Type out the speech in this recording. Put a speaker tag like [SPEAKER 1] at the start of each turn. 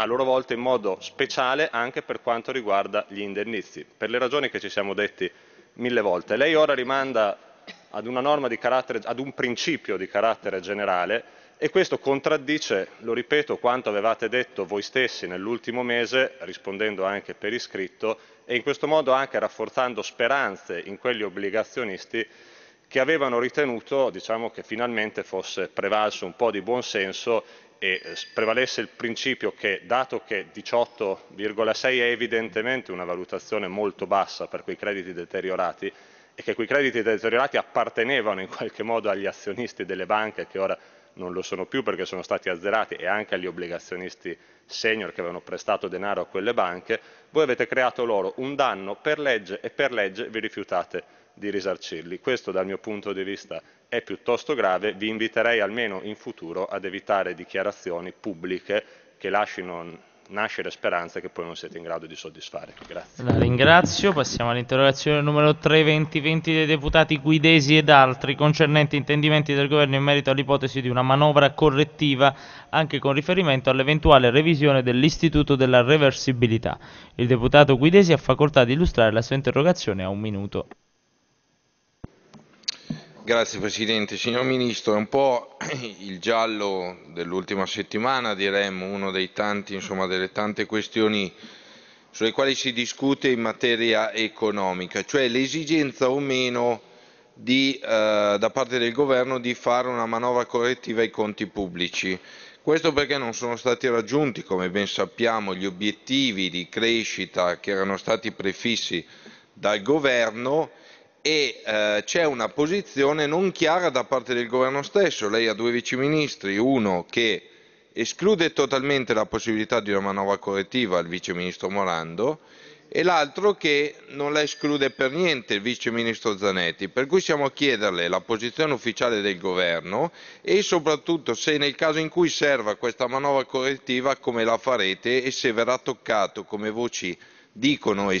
[SPEAKER 1] a loro volta in modo speciale anche per quanto riguarda gli indennizi, per le ragioni che ci siamo detti mille volte. Lei ora rimanda ad, ad un principio di carattere generale e questo contraddice, lo ripeto, quanto avevate detto voi stessi nell'ultimo mese, rispondendo anche per iscritto, e in questo modo anche rafforzando speranze in quegli obbligazionisti che avevano ritenuto diciamo, che finalmente fosse prevalso un po' di buonsenso e eh, prevalesse il principio che, dato che 18,6 è evidentemente una valutazione molto bassa per quei crediti deteriorati, e che quei crediti deteriorati appartenevano in qualche modo agli azionisti delle banche che ora non lo sono più perché sono stati azzerati e anche agli obbligazionisti senior che avevano prestato denaro a quelle banche, voi avete creato loro un danno per legge e per legge vi rifiutate di risarcirli. Questo dal mio punto di vista è piuttosto grave, vi inviterei almeno in futuro ad evitare dichiarazioni pubbliche che lasciano nascere speranze che poi non siete in grado di soddisfare. Grazie. La
[SPEAKER 2] ringrazio. Passiamo all'interrogazione numero 32020 dei deputati Guidesi ed altri concernente intendimenti del governo in merito all'ipotesi di una manovra correttiva anche con riferimento all'eventuale revisione dell'istituto della reversibilità. Il deputato Guidesi ha facoltà di illustrare la sua interrogazione a un minuto.
[SPEAKER 3] Grazie Presidente. Signor Ministro, è un po' il giallo dell'ultima settimana, diremmo, uno dei tanti, insomma, delle tante questioni sulle quali si discute in materia economica, cioè l'esigenza o meno di, eh, da parte del Governo di fare una manovra correttiva ai conti pubblici. Questo perché non sono stati raggiunti, come ben sappiamo, gli obiettivi di crescita che erano stati prefissi dal Governo e eh, c'è una posizione non chiara da parte del governo stesso. Lei ha due viceministri, uno che esclude totalmente la possibilità di una manovra correttiva, il viceministro Morando, e l'altro che non la esclude per niente, il viceministro Zanetti. Per cui siamo a chiederle la posizione ufficiale del governo e soprattutto se nel caso in cui serva questa manovra correttiva come la farete e se verrà toccato come voci dicono e